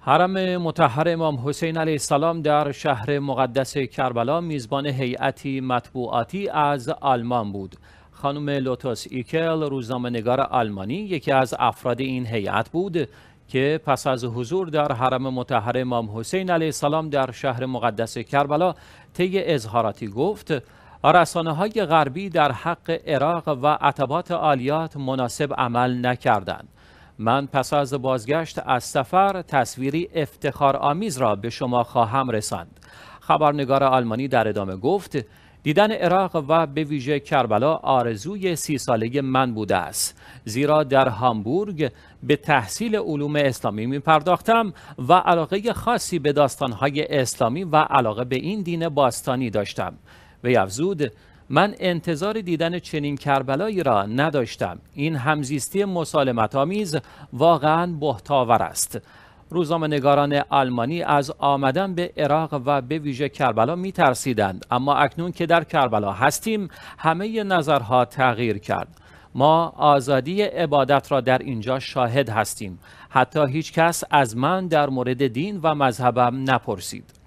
حرم متحر امام حسین علیه السلام در شهر مقدس کربلا میزبان هیئتی مطبوعاتی از آلمان بود. خانم لوتوس ایکل نگار آلمانی یکی از افراد این هیئت بود که پس از حضور در حرم متحر امام حسین علیه السلام در شهر مقدس کربلا طی اظهاراتی گفت رسانه های غربی در حق عراق و عتبات آلیات مناسب عمل نکردند. من پس از بازگشت از سفر تصویری افتخار آمیز را به شما خواهم رساند خبرنگار آلمانی در ادامه گفت دیدن عراق و به ویژه کربلا آرزوی سی ساله من بوده است زیرا در هامبورگ به تحصیل علوم اسلامی می پرداختم و علاقه خاصی به داستانهای اسلامی و علاقه به این دین باستانی داشتم وی افزود من انتظار دیدن چنین کربلایی را نداشتم این همزیستی مسالمت آمیز واقعا بهتاور است روزنامه نگاران آلمانی از آمدن به عراق و به ویژه کربلا می ترسیدند اما اکنون که در کربلا هستیم همه نظرها تغییر کرد ما آزادی عبادت را در اینجا شاهد هستیم حتی هیچ کس از من در مورد دین و مذهبم نپرسید